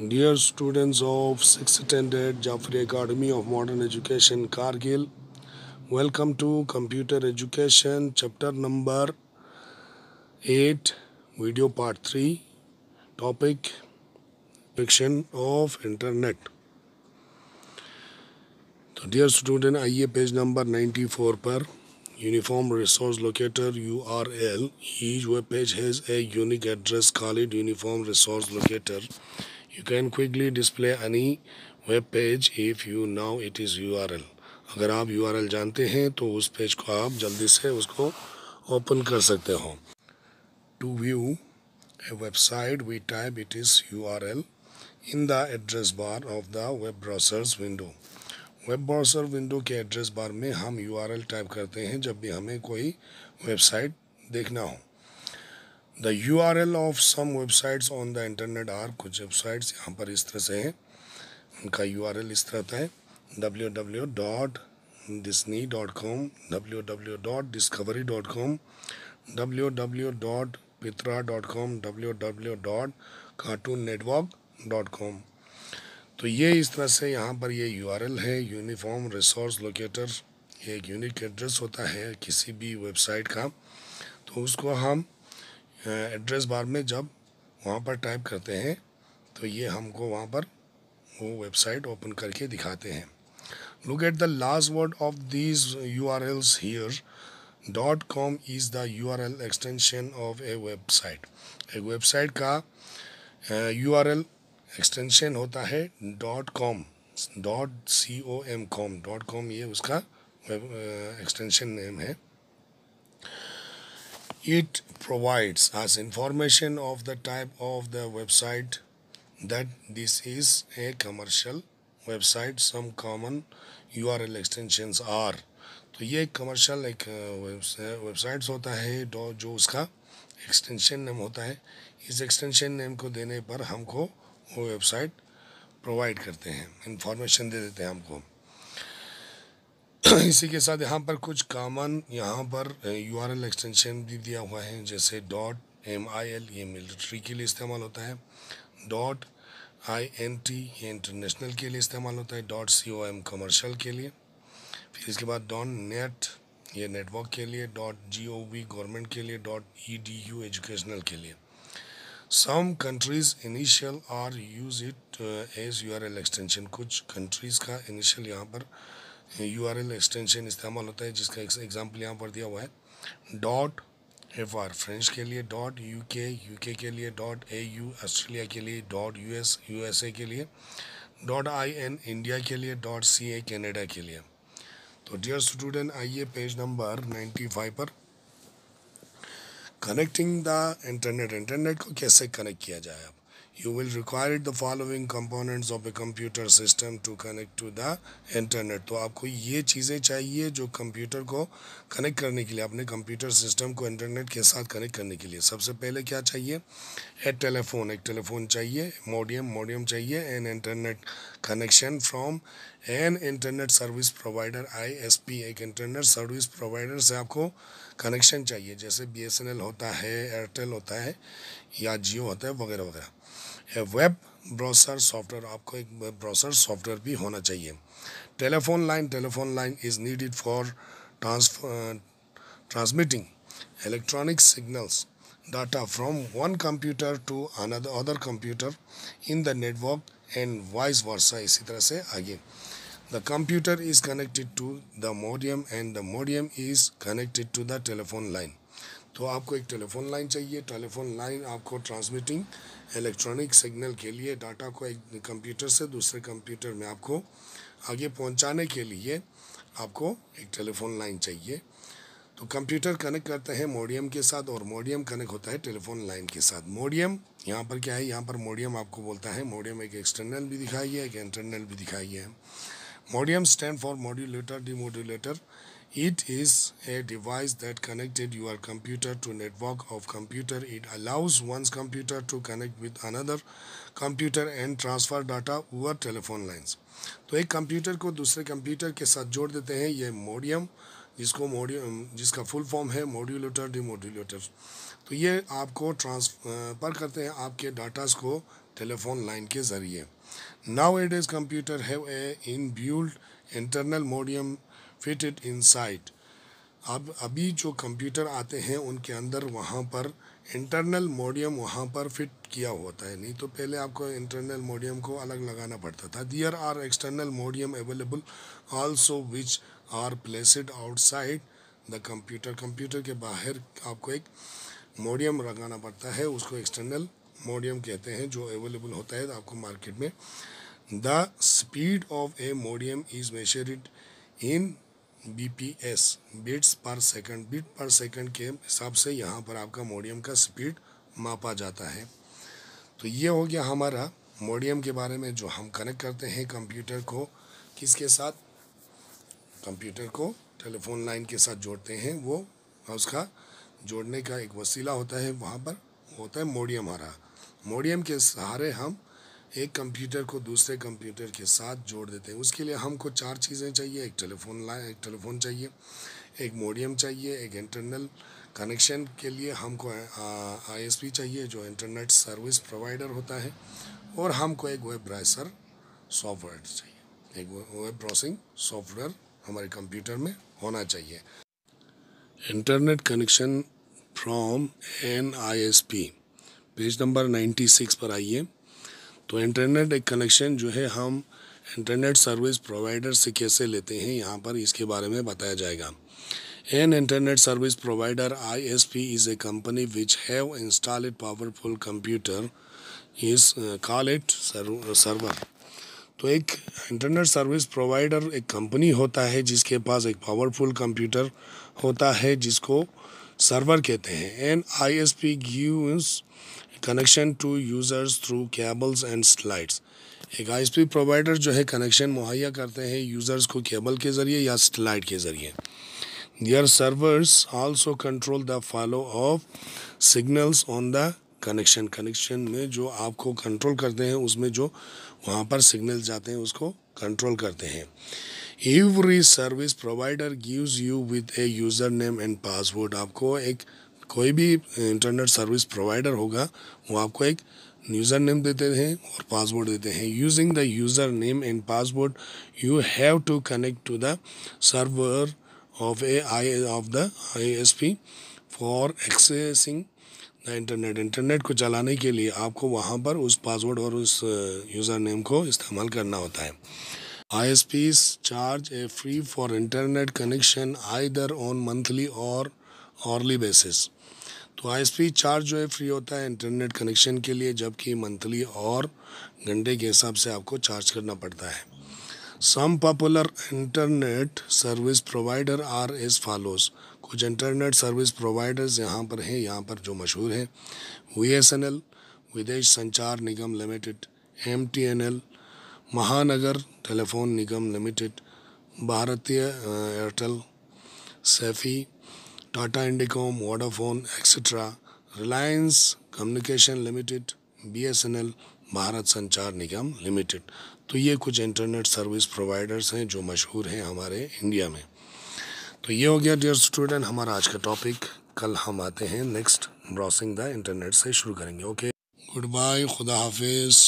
Dear students of six standard Jafri academy of modern education Kargil welcome to computer education chapter number eight video part three topic fiction of internet तो dear student आइए page number ninety four पर uniform uniform resource locator url each web page has a unique address called uniform resource locator you can quickly display quickly web page if you if it is U R L अगर आप you R L जानते हैं तो उस page को आप जल्दी से उसको ओपन कर सकते हो to view a website we type it is U R L in the address bar of the web browsers window web browser window के एड्रेस बार में हम यू आर एल टाइप करते हैं जब भी हमें कोई वेबसाइट देखना हो the U R L of some websites on the internet are कुछ वेबसाइट्स यहाँ पर इस तरह से हैं उनका यू आर एल इस तरह था W W dot Disney dot com W W dot Discovery dot com W W dot pitra dot com W W dot Cartoon Network dot com तो ये इस तरह से यहाँ पर ये यू आर एल है यूनिफॉर्म रिसोर्स लोकेटर ये एक यूनिक एड्रेस होता है किसी भी वेबसाइट का तो उसको हम एड्रेस बार में जब वहाँ पर टाइप करते हैं तो ये हमको वहाँ पर वो वेबसाइट ओपन करके दिखाते हैं look at the last word of these U R Ls here dot com is the U R L extension of a website एक वेबसाइट का यू आर एल एक्सटेंशन होता है dot com dot C O M com dot com ये उसका extension name है it provides us information of the type of the website that this is a commercial website some common url extensions are तो ये commercial एक websites होता है जो उसका एक्सटेंशन नेम होता है इस एक्सटेंशन नेम को देने पर हमको वो वेबसाइट प्रोवाइड करते हैं इंफॉर्मेशन दे देते हैं हमको इसी के साथ यहाँ पर कुछ कामन यहाँ पर यू आर एल एक्सटेंशन भी दिया हुआ है जैसे डॉट एम आई एल ये मिलिट्री के लिए इस्तेमाल होता है डॉट आई एन टी ये इंटरनेशनल के लिए इस्तेमाल होता है dot C O M commercial के लिए फिर इसके बाद डॉट नेट ये नेटवर्क के लिए dot G O V government के लिए dot E D U educational के लिए some countries initial are use it as U R L extension कुछ कंट्रीज़ का इनिशियल यहाँ पर यू आर एल एक्सटेंशन इस्तेमाल होता है जिसका एग्जाम्पल यहाँ पर दिया हुआ है डॉट एफ आर फ्रेंच के लिए डॉट यू के यू के के लिए डॉट ए यू ऑस्ट्रेलिया के लिए dot U S U S A के लिए डॉट आई एन इंडिया के लिए डॉट सी ए कैनेडा के लिए तो डियर स्टूडेंट आइए पेज नंबर नाइन्टी फाइव पर कनेक्टिंग द इंटरनेट इंटरनेट को कैसे कनेक्ट किया जाए you will require the following components of a computer system to connect to the internet तो आपको ये चीज़ें चाहिए जो कंप्यूटर को कनेक्ट करने के लिए अपने कंप्यूटर सिस्टम को इंटरनेट के साथ कनेक्ट करने के लिए सबसे पहले क्या चाहिए ए टेलीफोन एक टेलीफोन चाहिए मोडियम मोडियम चाहिए an internet connection from an internet service provider ISP एक इंटरनेट सर्विस प्रोवाइडर से आपको कनेक्शन चाहिए जैसे बीएसएनएल होता है एयरटेल होता है या जियो होता है वगैरह वगैरह वेब ब्रोसर सॉफ्टवेयर आपको एक ब्रोसर सॉफ्टवेयर भी होना चाहिए telephone line telephone line is needed for transmitting electronic signals data from one computer to another other computer in the network and vice versa इसी तरह से आगे the computer is connected to the modem and the modem is connected to the telephone line तो आपको एक telephone line चाहिए telephone line आपको transmitting electronic signal के लिए डाटा को एक कंप्यूटर से दूसरे कंप्यूटर में आपको आगे पहुंचाने के लिए आपको एक टेलीफोन लाइन चाहिए तो कंप्यूटर कनेक्ट करते हैं मोडियम के साथ और मोडियम कनेक्ट होता है टेलीफोन लाइन के साथ मोडियम यहाँ पर क्या है यहाँ पर मोडियम आपको बोलता है मोडियम एक एक्सटर्नल भी दिखाई है एक इंटरनल भी दिखाई है modem stand for modulator D It is a device that connected your computer to network of computer. It allows one's computer to connect with another computer and transfer data over telephone lines. तो एक computer को दूसरे computer के साथ जोड़ देते हैं ये मोडियम जिसको मोडियम जिसका फुल फॉर्म है मॉड्यूलेटर डिमोड्यूलेटर तो ये आपको ट्रांसफर करते हैं आपके डाटास को टेलीफोन लाइन के ज़रिए now it is computer have a in internal modem fit it inside अब अभी जो कंप्यूटर आते हैं उनके अंदर वहाँ पर इंटरनल मोडियम वहाँ पर फिट किया होता है नहीं तो पहले आपको इंटरनल मोडियम को अलग लगाना पड़ता था there are external modem available also which are placed outside the computer computer के बाहर आपको एक मोडियम लगाना पड़ता है उसको एक्सटर्नल मोडियम कहते हैं जो अवेलेबल होता है आपको मार्केट में the speed of a modem is measured in B P S bits per second bit per second के हिसाब से यहाँ पर आपका मोडियम का स्पीड मापा जाता है तो ये हो गया हमारा मोडियम के बारे में जो हम कनेक्ट करते हैं कंप्यूटर को किसके साथ कंप्यूटर को टेलीफोन लाइन के साथ जोड़ते हैं वो उसका जोड़ने का एक वसीला होता है वहाँ पर होता है मोडियम हमारा मोडियम के सहारे हम एक कंप्यूटर को दूसरे कंप्यूटर के साथ जोड़ देते हैं उसके लिए हमको चार चीज़ें चाहिए एक टेलीफोन लाइन एक टेलीफोन चाहिए एक मोडियम चाहिए एक इंटरनल कनेक्शन के लिए हमको आईएसपी चाहिए जो इंटरनेट सर्विस प्रोवाइडर होता है और हमको एक वेब ब्राउज़र सॉफ्टवेयर चाहिए एक वेब ब्राउजिंग सॉफ्टवेयर हमारे कंप्यूटर में होना चाहिए internet connection from an I S P page number six पर आइए तो इंटरनेट एक कनेक्शन जो है हम इंटरनेट सर्विस प्रोवाइडर से कैसे लेते हैं यहाँ पर इसके बारे में बताया जाएगा An internet service provider ISP is is a company which have a powerful computer is call it it server uh, तो एक इंटरनेट सर्विस प्रोवाइडर एक कंपनी होता है जिसके पास एक पावरफुल कंप्यूटर होता है जिसको सर्वर कहते हैं an I S P gives connection to users through cables and slides एक आईएसपी प्रोवाइडर जो है कनेक्शन मुहैया करते हैं यूज़र्स को केबल के ज़रिए या स्लाइड के ज़रिए there servers also control the follow of signals on the connection connection में जो आपको कंट्रोल करते हैं उसमें जो वहाँ पर सिग्नल जाते हैं उसको कंट्रोल करते हैं every service provider gives you with a user name and password आपको एक कोई भी इंटरनेट सर्विस प्रोवाइडर होगा वो आपको एक यूज़र नेम देते हैं और पासवर्ड देते हैं using the user name and password you have to connect to the server I of the I S P for accessing the internet internet को चलाने के लिए आपको वहाँ पर उस पासवर्ड और उस यूज़र नेम को इस्तेमाल करना होता है I S P charge a free for internet connection either on monthly और ऑरली बेसिस तो आईएसपी चार्ज जो है फ्री होता है इंटरनेट कनेक्शन के लिए जबकि मंथली और घंटे के हिसाब से आपको चार्ज करना पड़ता है some popular internet service provider are as follows कुछ इंटरनेट सर्विस प्रोवाइडर्स यहाँ पर हैं यहाँ पर जो मशहूर हैं V S N L Videsh Sanchar Nigam limited M T N L Mahanagar telephone Nigam limited Bharti Airtel Sify Tata Indicom Vodafone et cetera Reliance communication limited BSNL Bharat Sanchar Nigam limited तो ये कुछ इंटरनेट सर्विस प्रोवाइडर्स हैं जो मशहूर हैं हमारे इंडिया में तो ये हो गया डियर स्टूडेंट हमारा आज का टॉपिक कल हम आते हैं नेक्स्ट ब्राउसिंग द इंटरनेट से शुरू करेंगे ओके गुड बाय खुदा हाफिज़